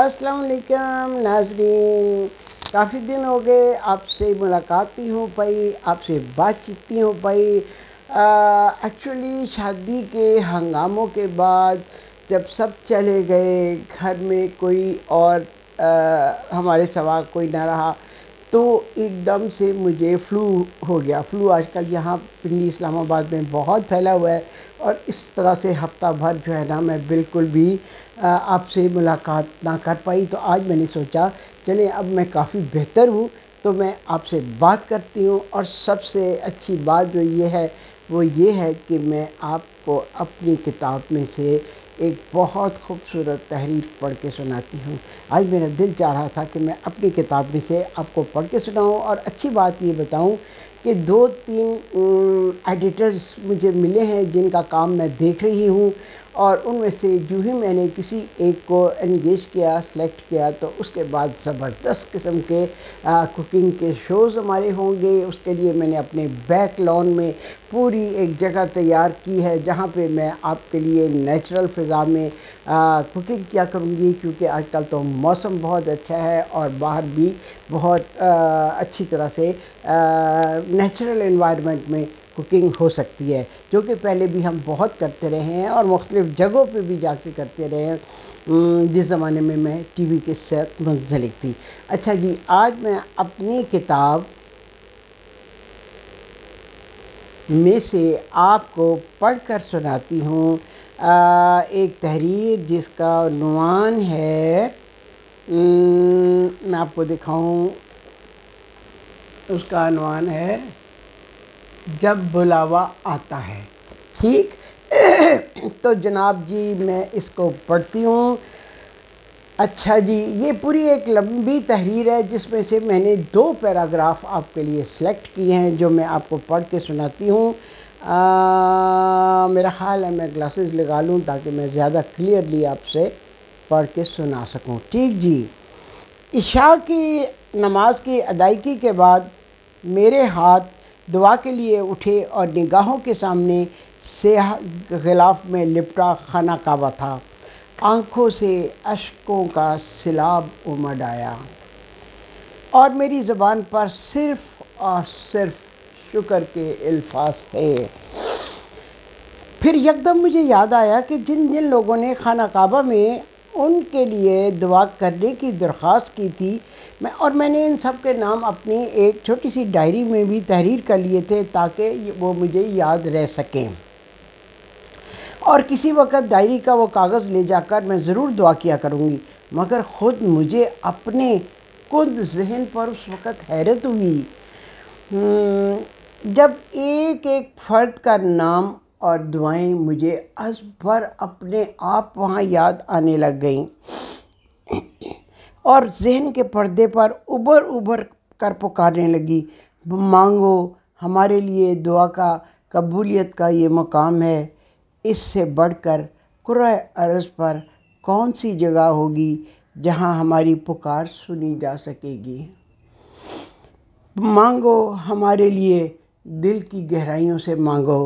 असलकम नाजरीन काफ़ी दिन हो गए आपसे मुलाकात नहीं हो पाई आपसे बातचीत नहीं हो पाई एक्चुअली शादी के हंगामों के बाद जब सब चले गए घर में कोई और आ, हमारे सवा कोई ना रहा तो एकदम से मुझे फ्लू हो गया फ्लू आजकल यहाँ पिंडी इस्लामाबाद में बहुत फैला हुआ है और इस तरह से हफ्ता भर जो है ना मैं बिल्कुल भी आपसे मुलाकात ना कर पाई तो आज मैंने सोचा चले अब मैं काफ़ी बेहतर हूँ तो मैं आपसे बात करती हूँ और सबसे अच्छी बात जो ये है वो ये है कि मैं आपको अपनी किताब में से एक बहुत खूबसूरत तहरीर पढ़ के सुनाती हूँ आज मेरा दिल चाह रहा था कि मैं अपनी किताब में से आपको पढ़ के सुनाऊँ और अच्छी बात ये बताऊँ कि दो तीन एडिटर्स मुझे मिले हैं जिनका काम मैं देख रही हूँ और उनमें से जो ही मैंने किसी एक को एंगेज किया सेलेक्ट किया तो उसके बाद ज़बरदस्त किस्म के आ, कुकिंग के शोज़ हमारे होंगे उसके लिए मैंने अपने बैक लॉन में पूरी एक जगह तैयार की है जहाँ पे मैं आपके लिए नेचुरल फ़िज़ा में आ, कुकिंग किया करूँगी क्योंकि आजकल तो मौसम बहुत अच्छा है और बाहर भी बहुत आ, अच्छी तरह से नेचुरल इन्वायरमेंट में कुकिंग हो सकती है जो कि पहले भी हम बहुत करते रहे हैं और मुख्तलिफ़ जगहों पे भी जाके करते रहे हैं जिस ज़माने में मैं टी वी के साथ मुंसलिक थी अच्छा जी आज मैं अपनी किताब में से आपको पढ़ कर सुनाती हूँ एक तहरीर जिसका नुमान है न, मैं आपको दिखाऊँ उसका अनुमान है जब बुलावा आता है ठीक तो जनाब जी मैं इसको पढ़ती हूँ अच्छा जी ये पूरी एक लंबी तहरीर है जिसमें से मैंने दो पैराग्राफ आपके लिए सिलेक्ट किए हैं जो मैं आपको पढ़ के सुनाती हूँ मेरा ख़्याल है मैं ग्लासेस लगा लूँ ताकि मैं ज़्यादा क्लियरली आपसे पढ़ के सुना सकूँ ठीक जी इशा की नमाज की अदायगी के बाद मेरे हाथ दुआ के लिए उठे और निगाहों के सामने सेह गिलाफ में लिपटा खाना काबा था आँखों से अशकों का सिलाब उमड़ आया और मेरी ज़बान पर सिर्फ़ और सिर्फ शुक्र के अल्फाज थे फिर यकदम मुझे याद आया कि जिन जिन लोगों ने खाना काबा में उनके लिए दुआ करने की दरख्वास्त की थी मैं और मैंने इन सब के नाम अपनी एक छोटी सी डायरी में भी तहरीर कर लिए थे ताकि वो मुझे याद रह सकें और किसी वक्त डायरी का वो कागज़ ले जाकर मैं ज़रूर दुआ किया करूँगी मगर ख़ुद मुझे अपने खुद जहन पर उस वक़्त हैरत हुई हम्म, जब एक एक फ़र्द का नाम और दुआएं मुझे अस भर अपने आप वहाँ याद आने लग गईं और जहन के पर्दे पर उबर उबर कर पुकारने लगी मांगो हमारे लिए दुआ का कबूलियत का ये मकाम है इससे बढ़कर क़ुरा अरज पर कौन सी जगह होगी जहाँ हमारी पुकार सुनी जा सकेगी मांगो हमारे लिए दिल की गहराइयों से मांगो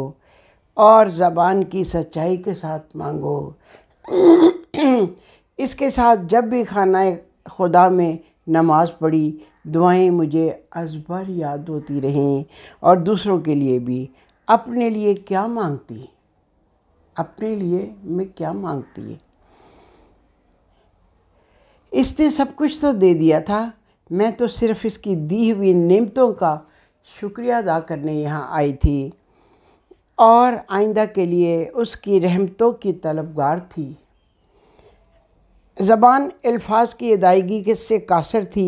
और ज़बान की सच्चाई के साथ मांगो इसके साथ जब भी खाना खुदा में नमाज पढ़ी दुआएं मुझे अजबर याद होती रहें और दूसरों के लिए भी अपने लिए क्या मांगती अपने लिए मैं क्या मांगती है इसने सब कुछ तो दे दिया था मैं तो सिर्फ़ इसकी दी हुई नेमतों का शुक्रिया अदा करने यहाँ आई थी और आइंदा के लिए उसकी रहमतों की तलबगार थी ज़बान अल्फाज की अदायगी के से कासर थी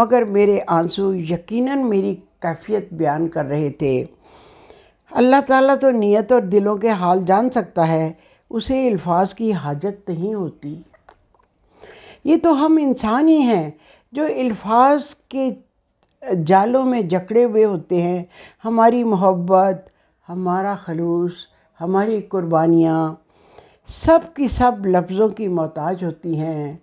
मगर मेरे आंसू यकीनन मेरी कैफियत बयान कर रहे थे अल्लाह ताला तो नियत और दिलों के हाल जान सकता है उसे अल्फाज की हाजत नहीं होती ये तो हम इंसान ही हैं जो अल्फाज के जालों में जकड़े हुए होते हैं हमारी मोहब्बत हमारा खलूस हमारी कुर्बानियाँ सब की सब लफ्ज़ों की मोहताज होती हैं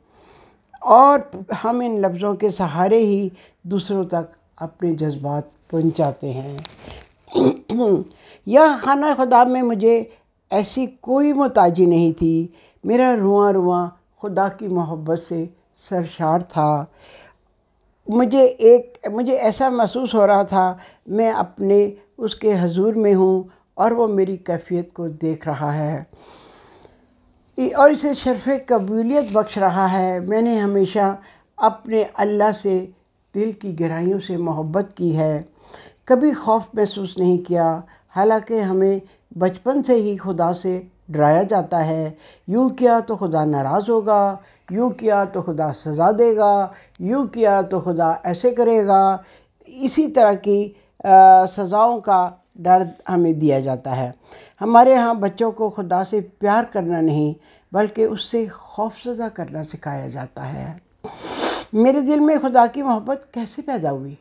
और हम इन लफ्ज़ों के सहारे ही दूसरों तक अपने जज्बात पहुँचाते हैं यह खाना खुदा में मुझे ऐसी कोई मोताजी नहीं थी मेरा रुआ रुआ खुदा की मोहब्बत से सरशार था मुझे एक मुझे ऐसा महसूस हो रहा था मैं अपने उसके हजूर में हूँ और वो मेरी कैफियत को देख रहा है और इसे शरफ़ कबूलियत बख्श रहा है मैंने हमेशा अपने अल्लाह से दिल की गहराइयों से मोहब्बत की है कभी खौफ महसूस नहीं किया हालांकि हमें बचपन से ही खुदा से डराया जाता है यूँ किया तो खुदा नाराज़ होगा यूँ किया तो खुदा सज़ा देगा यूँ किया तो खुदा ऐसे करेगा इसी तरह की सज़ाओं का डर हमें दिया जाता है हमारे यहाँ बच्चों को खुदा से प्यार करना नहीं बल्कि उससे खौफजदा करना सिखाया जाता है मेरे दिल में खुदा की मोहब्बत कैसे पैदा हुई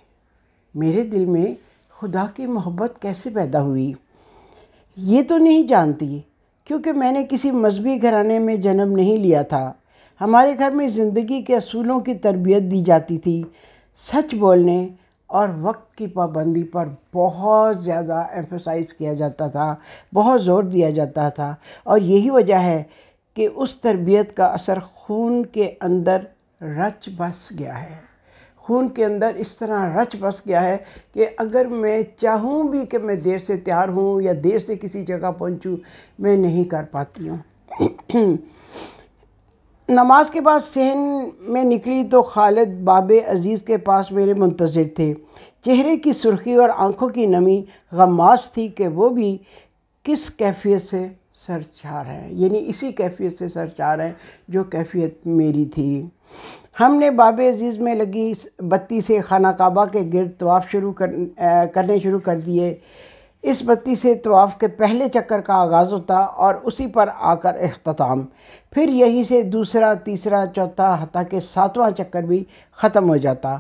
मेरे दिल में खुदा की मोहब्बत कैसे पैदा हुई ये तो नहीं जानती क्योंकि मैंने किसी मजहबी घराने में जन्म नहीं लिया था हमारे घर में ज़िंदगी के असूलों की तरबियत दी जाती थी सच बोलने और वक्त की पाबंदी पर बहुत ज़्यादा एम्फोसाइज किया जाता था बहुत ज़ोर दिया जाता था और यही वजह है कि उस तरबियत का असर खून के अंदर रच बस गया है खून के अंदर इस तरह रच बस गया है कि अगर मैं चाहूँ भी कि मैं देर से तैयार हूँ या देर से किसी जगह पहुँचूँ मैं नहीं कर पाती हूँ नमाज के बाद सहन में निकली तो खालिद बाबे अज़ीज़ के पास मेरे मुंतज़र थे चेहरे की सुर्खी और आंखों की नमी गमास थी कि वो भी किस कैफियत से सर रहे हैं यानी इसी कैफियत से सर रहे हैं जो कैफियत मेरी थी हमने बाबे अज़ीज़ में लगी बत्ती से खाना काबा के गिरद तवाफ़ शुरू कर, करने शुरू कर दिए इस बत्ती से तवाफ़ के पहले चक्कर का आगाज़ होता और उसी पर आकर अख्ताम फिर यहीं से दूसरा तीसरा चौथा हती के सातवां चक्कर भी ख़त्म हो जाता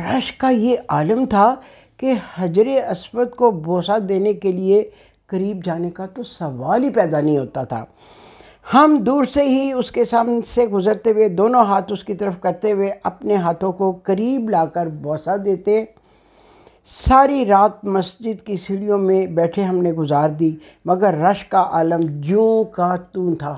रश का ये आलम था कि हजर असवद को बोसा देने के लिए करीब जाने का तो सवाल ही पैदा नहीं होता था हम दूर से ही उसके सामने से गुज़रते हुए दोनों हाथ उसकी तरफ करते हुए अपने हाथों को करीब लाकर बोसा देते सारी रात मस्जिद की सीढ़ियों में बैठे हमने गुजार दी मगर रश का आलम जू का तू था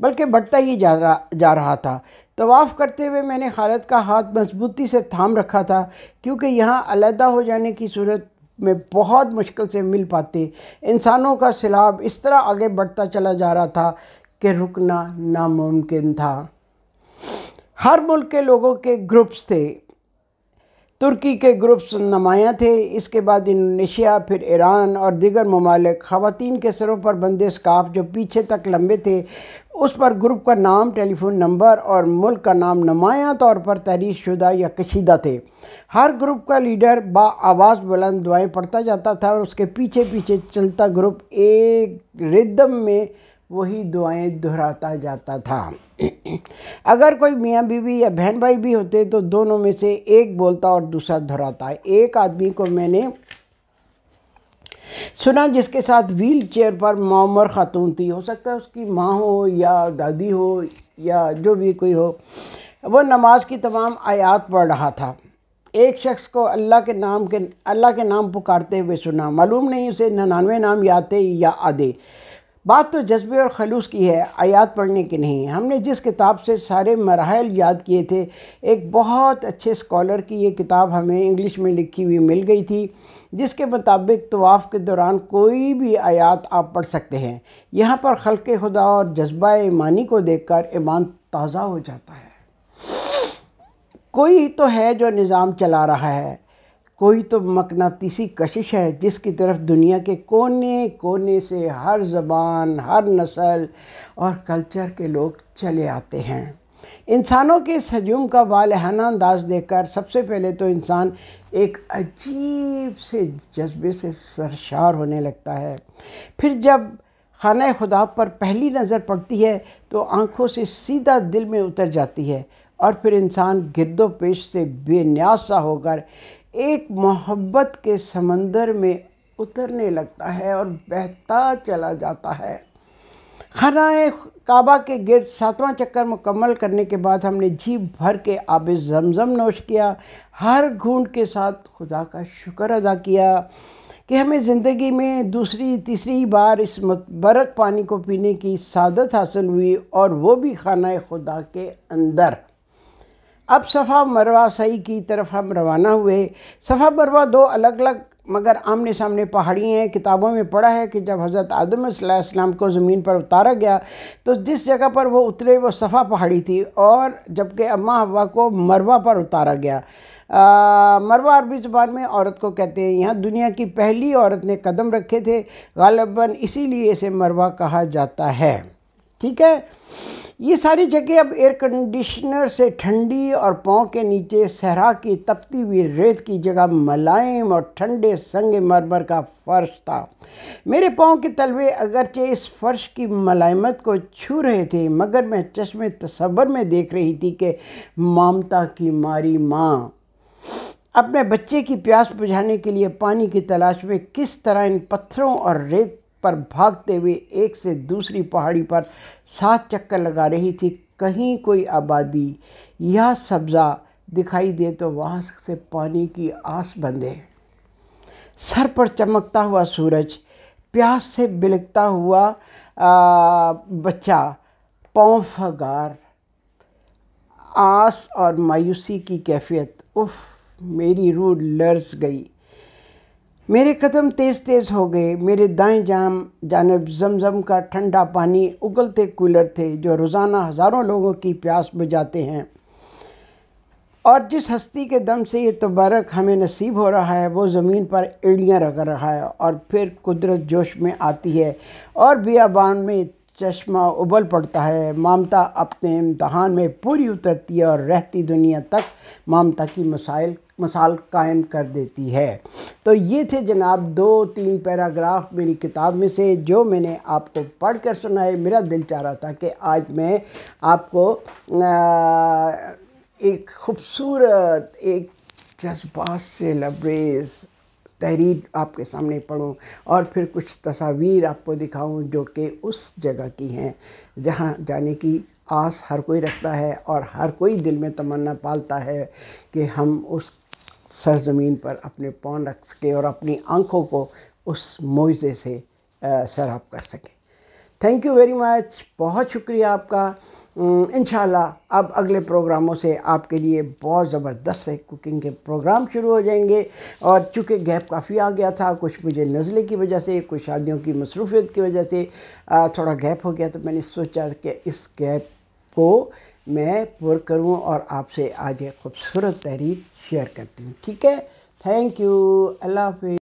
बल्कि बढ़ता ही जा रहा जा रहा था तवाफ़ करते हुए मैंने खालत का हाथ मजबूती से थाम रखा था क्योंकि यहाँ अलहदा हो जाने की सूरत में बहुत मुश्किल से मिल पाते इंसानों का सैलाब इस तरह आगे बढ़ता चला जा रहा था कि रुकना नामुमकिन था हर मुल्क के लोगों के ग्रुप्स थे तुर्की के ग्रुप्स नुमायाँ थे इसके बाद इंडोनेशिया फिर ईरान और दीगर ममालिक ख़वान के सरों पर बंदे स्काफ जो पीछे तक लंबे थे उस पर ग्रुप का नाम टेलीफोन नंबर और मुल्क का नाम नुमायाँ तौर पर तहरीर शुदा या कशीदा थे हर ग्रुप का लीडर बा आवाज़ बुलंद दुआएँ पढ़ता जाता था और उसके पीछे पीछे चलता ग्रुप एक रिदम में वही दुआएं दोहराता जाता था अगर कोई मियाँ बीवी या बहन भाई भी होते तो दोनों में से एक बोलता और दूसरा दोहराता एक आदमी को मैंने सुना जिसके साथ व्हील चेयर पर मोमर खातून थी हो सकता है उसकी माँ हो या दादी हो या जो भी कोई हो वो नमाज की तमाम आयात पढ़ रहा था एक शख्स को अल्लाह के नाम के अल्लाह के नाम पुकारते हुए सुना मालूम नहीं उसे ननानवे नाम याद थे या आधे बात तो जज्बे और खलूस की है आयात पढ़ने की नहीं हमने जिस किताब से सारे मराहल याद किए थे एक बहुत अच्छे स्कॉलर की ये किताब हमें इंग्लिश में लिखी हुई मिल गई थी जिसके मुताबिक तवाफ़ के दौरान कोई भी आयात आप पढ़ सकते हैं यहाँ पर खलक खुदा और जज्बा ईमानी को देखकर ईमान ताज़ा हो जाता है कोई तो है जो निज़ाम चला रहा है कोई तो मकनातीसी कशिश है जिसकी तरफ दुनिया के कोने कोने से हर ज़बान हर नस्ल और कल्चर के लोग चले आते हैं इंसानों के इस हजूम का वालहाना अंदाज देखकर सबसे पहले तो इंसान एक अजीब से जज्बे से सरशार होने लगता है फिर जब खाना खुदा पर पहली नज़र पड़ती है तो आंखों से सीधा दिल में उतर जाती है और फिर इंसान गिरदो पेश से बेन्यासा होकर एक मोहब्बत के समंदर में उतरने लगता है और बहता चला जाता है खाना काबा के गिरद सातवां चक्कर मुकम्मल करने के बाद हमने जी भर के आब जमज़म नोश किया हर घूंट के साथ खुदा का शुक्र अदा किया कि हमें ज़िंदगी में दूसरी तीसरी बार इस मतबरक पानी को पीने की सादत हासिल हुई और वो भी खाना खुदा के अंदर अब सफ़ा मरवा सही की तरफ हम रवाना हुए सफ़ा मरवा दो अलग अलग मगर आमने सामने पहाड़ी हैं किताबों में पढ़ा है कि जब हज़रत आदम सलाम को ज़मीन पर उतारा गया तो जिस जगह पर वो उतरे वो सफ़ा पहाड़ी थी और जबकि अम्मा हवा को मरवा पर उतारा गया आ, मरवा अरबी ज़बान में औरत को कहते हैं यहाँ दुनिया की पहली औरत ने कदम रखे थे गालबा इसीलिए इसे मरवा कहा जाता है ठीक है ये सारी जगह अब एयर कंडीशनर से ठंडी और पाँव के नीचे सहरा की तपती हुई रेत की जगह मलायम और ठंडे संग मरमर का फर्श था मेरे पाँव के तलवे अगरचे इस फर्श की मलायमत को छू रहे थे मगर मैं चश्मे तस्वर में देख रही थी कि मामता की मारी माँ अपने बच्चे की प्यास बुझाने के लिए पानी की तलाश में किस तरह इन पत्थरों और रेत पर भागते हुए एक से दूसरी पहाड़ी पर सात चक्कर लगा रही थी कहीं कोई आबादी या सब्ज़ा दिखाई दे तो वहाँ से पानी की आस बंधे सर पर चमकता हुआ सूरज प्यास से बिलकता हुआ आ, बच्चा पौफ गार आस और मायूसी की कैफियत उफ मेरी रूह लर्ज गई मेरे कदम तेज़ तेज़ हो गए मेरे दाएं जाम जानब जमजम का ठंडा पानी उगलते कूलर थे जो रोज़ाना हज़ारों लोगों की प्यास बुझाते हैं और जिस हस्ती के दम से ये तबारक हमें नसीब हो रहा है वो ज़मीन पर एड़ियाँ रख रहा है और फिर कुदरत जोश में आती है और बियाबान में चश्मा उबल पड़ता है ममता अपने इम्तहान में पूरी उतरती है और रहती दुनिया तक ममता की मसाइल मसाल कायम कर देती है तो ये थे जनाब दो तीन पैराग्राफ मेरी किताब में से जो मैंने आपको पढ़ कर सुनाए मेरा दिल चाह रहा था कि आज मैं आपको आ, एक खूबसूरत एक जज्बात से लबरेज तहरीर आपके सामने पढ़ूँ और फिर कुछ तस्वीर आपको दिखाऊं जो कि उस जगह की हैं जहाँ जाने की आस हर कोई रखता है और हर कोई दिल में तमन्ना पालता है कि हम उस सरजमीन पर अपने पौन रख सके और अपनी आँखों को उस मुआवजे से सराब कर सकें थैंक यू वेरी मच बहुत शुक्रिया आपका इन अब अगले प्रोग्रामों से आपके लिए बहुत ज़बरदस्त है कुकिंग के प्रोग्राम शुरू हो जाएंगे और चूँकि गैप काफ़ी आ गया था कुछ मुझे नज़ले की वजह से कुछ शादियों की मसरूफियत की वजह से थोड़ा गैप हो गया तो मैंने सोचा कि इस गैप को मैं पुर करूँ और आपसे आज एक खूबसूरत तहरीर शेयर करती हूँ ठीक है थैंक यू अल्लाह हाफि